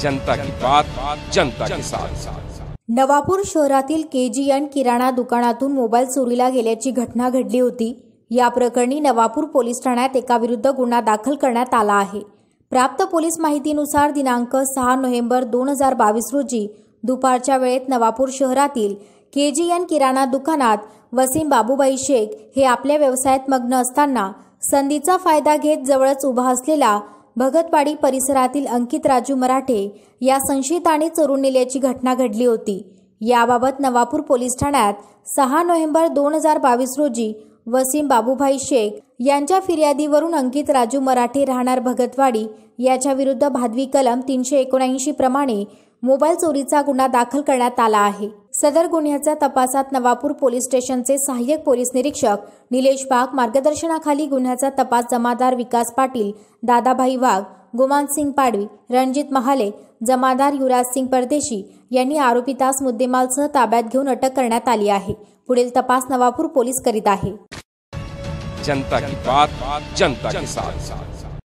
जनता की बात जनता के साथ नवापूर शहरातील के एन किराणा दुकानातून मोबाईल चोरीला गेल्याची घटना घडली होती या प्रकरणी नवापूर पोलीस ठाण्यात एका विरुद्ध गुन्हा दाखल करण्यात आला आहे प्राप्त पोलीस माहितीनुसार दिनांक सहा नोव्हेंबर दोन हजार बावीस रोजी दुपारच्या वेळेत नवापूर शहरातील के जी एन किराणा दुकानात वसीम बाबूबाई शेख हे आपल्या व्यवसायात मग्न असताना संधीचा फायदा घेत जवळच उभा असलेला भगतवाडी परिसरातील अंकित राजू मराठे या संशयिताने चोरून नेल्याची घटना घडली होती याबाबत नवापूर पोलीस ठाण्यात सहा नोव्हेंबर दोन हजार बावीस रोजी वसीम बाबूभाई शेख यांच्या फिर्यादीवरून अंकित राजू मराठे राहणार भगतवाडी याच्या विरुद्ध भादवी कलम तीनशे एकोणऐंशी प्रमाणे मोबाईल चोरीचा गुन्हा दाखल करण्यात आला आहे सदर गुन्ह्याच्या तपासात नवापूर पोलीस स्टेशनचे सहाय्यक पोलीस निरीक्षक निलेश बाग मार्गदर्शनाखाली गुन्ह्याचा तपास जमादार विकास पाटील दादाभाई वाघ गुमान सिंग पाडवी रणजित महाले जमादार युवराजसिंग परदेशी यांनी आरोपी तास मुद्देमालसह ताब्यात घेऊन अटक करण्यात आली आहे पुढील तपास नवापूर पोलीस करीत आहे जनता की बात, जनता के साथ, साथ।